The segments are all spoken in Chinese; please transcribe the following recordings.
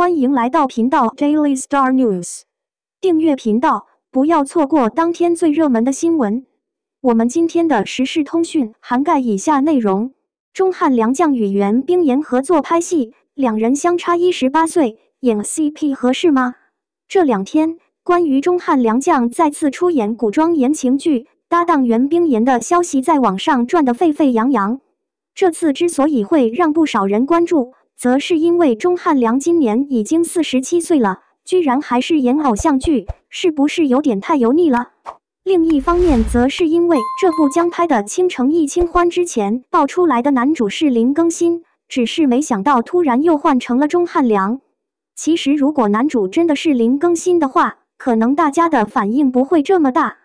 欢迎来到频道 Daily Star News，订阅频道，不要错过当天最热门的新闻。我们今天的时事通讯涵盖以下内容：钟汉良将与袁冰妍合作拍戏，两人相差一十八岁，演 CP 合适吗？这两天，关于钟汉良将再次出演古装言情剧，搭档袁冰妍的消息在网上转得沸沸扬扬。这次之所以会让不少人关注，则是因为钟汉良今年已经四十七岁了，居然还是演偶像剧，是不是有点太油腻了？另一方面，则是因为这部将拍的《倾城一清欢》之前爆出来的男主是林更新，只是没想到突然又换成了钟汉良。其实，如果男主真的是林更新的话，可能大家的反应不会这么大。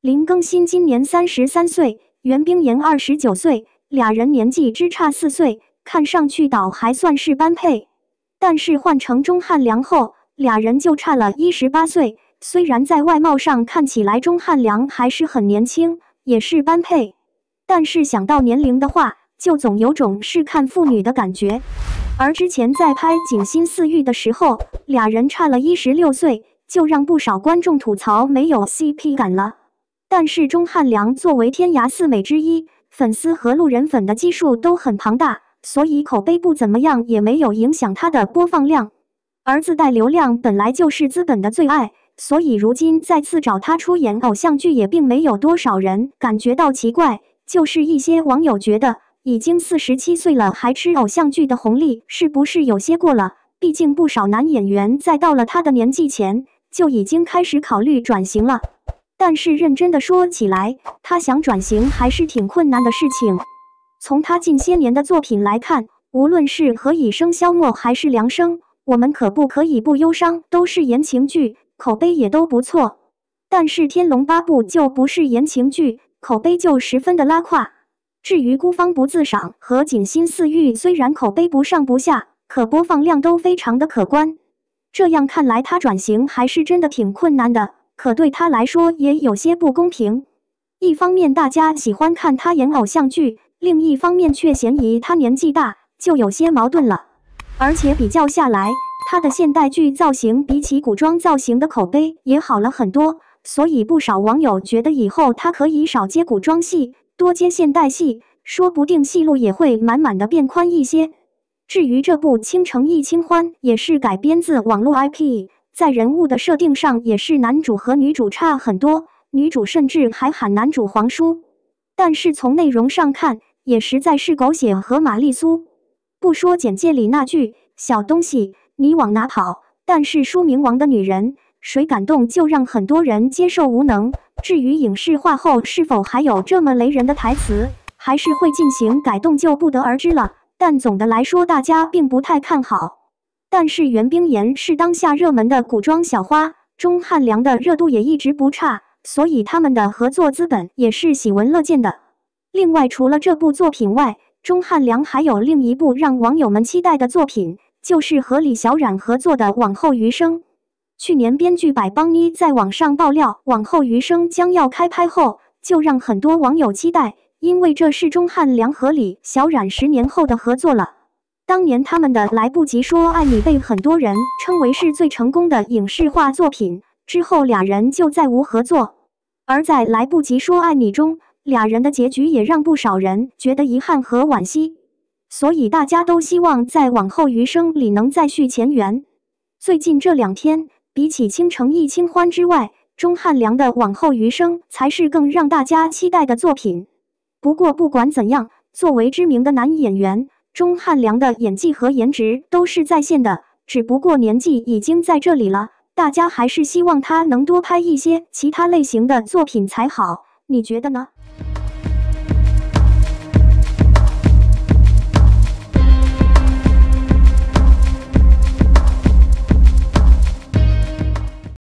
林更新今年三十三岁，袁冰妍二十九岁，俩人年纪只差四岁。看上去倒还算是般配，但是换成钟汉良后，俩人就差了一十八岁。虽然在外貌上看起来钟汉良还是很年轻，也是般配，但是想到年龄的话，就总有种是看父女的感觉。而之前在拍《锦心似玉》的时候，俩人差了一十六岁，就让不少观众吐槽没有 CP 感了。但是钟汉良作为天涯四美之一，粉丝和路人粉的基数都很庞大。所以口碑不怎么样，也没有影响他的播放量。而自带流量本来就是资本的最爱，所以如今再次找他出演偶像剧，也并没有多少人感觉到奇怪。就是一些网友觉得，已经四十七岁了，还吃偶像剧的红利，是不是有些过了？毕竟不少男演员在到了他的年纪前，就已经开始考虑转型了。但是认真的说起来，他想转型还是挺困难的事情。从他近些年的作品来看，无论是《何以笙箫默》还是《凉生》，我们可不可以不忧伤，都是言情剧，口碑也都不错。但是《天龙八部》就不是言情剧，口碑就十分的拉胯。至于《孤芳不自赏》和《锦心似玉》，虽然口碑不上不下，可播放量都非常的可观。这样看来，他转型还是真的挺困难的。可对他来说，也有些不公平。一方面，大家喜欢看他演偶像剧。另一方面却嫌疑他年纪大，就有些矛盾了。而且比较下来，他的现代剧造型比起古装造型的口碑也好了很多。所以不少网友觉得以后他可以少接古装戏，多接现代戏，说不定戏路也会满满的变宽一些。至于这部《倾城易清欢》，也是改编自网络 IP，在人物的设定上也是男主和女主差很多，女主甚至还喊男主皇叔。但是从内容上看，也实在是狗血和玛丽苏。不说简介里那句“小东西，你往哪跑”，但是书名《王的女人》，谁敢动就让很多人接受无能。至于影视化后是否还有这么雷人的台词，还是会进行改动，就不得而知了。但总的来说，大家并不太看好。但是袁冰妍是当下热门的古装小花，钟汉良的热度也一直不差。所以他们的合作资本也是喜闻乐见的。另外，除了这部作品外，钟汉良还有另一部让网友们期待的作品，就是和李小冉合作的《往后余生》。去年，编剧百邦妮在网上爆料《往后余生》将要开拍后，就让很多网友期待，因为这是钟汉良和李小冉十年后的合作了。当年他们的《来不及说爱你》被很多人称为是最成功的影视化作品。之后俩人就再无合作，而在《来不及说爱你》中，俩人的结局也让不少人觉得遗憾和惋惜，所以大家都希望在往后余生里能再续前缘。最近这两天，比起《倾城一清欢》之外，钟汉良的《往后余生》才是更让大家期待的作品。不过不管怎样，作为知名的男演员，钟汉良的演技和颜值都是在线的，只不过年纪已经在这里了。大家还是希望他能多拍一些其他类型的作品才好，你觉得呢？